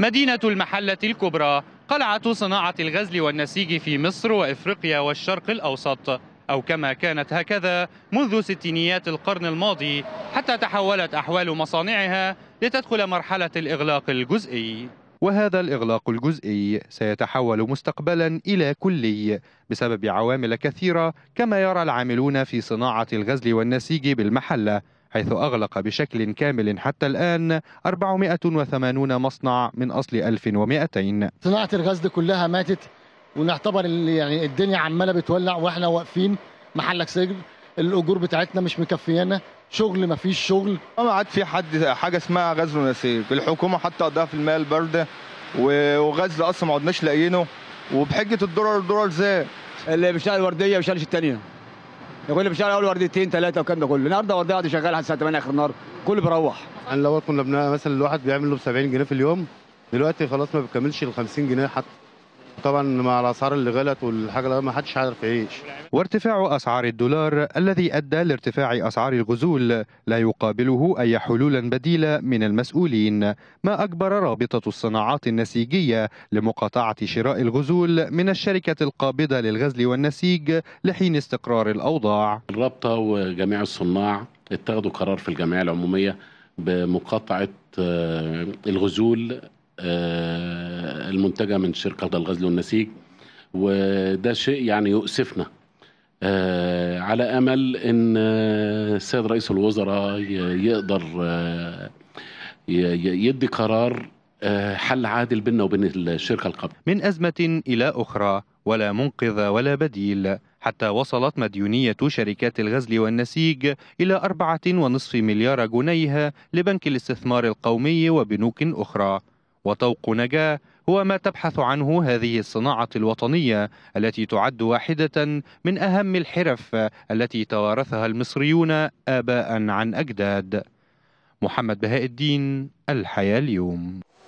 مدينة المحلة الكبرى قلعة صناعة الغزل والنسيج في مصر وإفريقيا والشرق الأوسط أو كما كانت هكذا منذ ستينيات القرن الماضي حتى تحولت أحوال مصانعها لتدخل مرحلة الإغلاق الجزئي وهذا الإغلاق الجزئي سيتحول مستقبلا إلى كلي بسبب عوامل كثيرة كما يرى العاملون في صناعة الغزل والنسيج بالمحلة حيث أغلق بشكل كامل حتى الآن 480 مصنع من أصل 1200 صناعة الغاز دي كلها ماتت ونعتبر يعني الدنيا عمالة بتولع وإحنا واقفين محلك سجن الأجور بتاعتنا مش مكفيانا شغل ما فيش شغل ما عاد في حد حاجة اسمها غاز ونسيج الحكومة حتى قضاها في المال البرد وغاز أصلا ما عدناش لاقيينه وبحجة الدولار الدولار زاد اللي بيشتغل وردية ما بيشتغلش التانية يقول لي في اول وردتين ثلاثه وكان ده كله النهارده ورديه قاعده شغاله لحد الساعه 8 اخر النهار كله بيروح انا لو اكون مثلا الواحد بيعمل له ب 70 جنيه في اليوم دلوقتي خلاص ما بيكملش ال 50 جنيه حتى طبعا مع الاسعار اللي غلت والحاجه اللي ما حدش عارف يعيش وارتفاع اسعار الدولار الذي ادى لارتفاع اسعار الغزول لا يقابله اي حلول بديله من المسؤولين ما اجبر رابطه الصناعات النسيجيه لمقاطعه شراء الغزول من الشركه القابضه للغزل والنسيج لحين استقرار الاوضاع الرابطه وجميع الصناع اتخذوا قرار في الجمعيه العموميه بمقاطعه آه، الغزول آه، المنتجه من شركه الغزل والنسيج وده شيء يعني يؤسفنا آه، على امل ان السيد آه، رئيس الوزراء يقدر آه، يدي قرار حل عادل بيننا وبين الشركه القبل من ازمه الى اخرى ولا منقذ ولا بديل حتى وصلت مديونية شركات الغزل والنسيج إلى أربعة ونصف مليار جنيه لبنك الاستثمار القومي وبنوك أخرى وطوق نجاة هو ما تبحث عنه هذه الصناعة الوطنية التي تعد واحدة من أهم الحرف التي توارثها المصريون آباء عن أجداد محمد بهاء الدين الحياة اليوم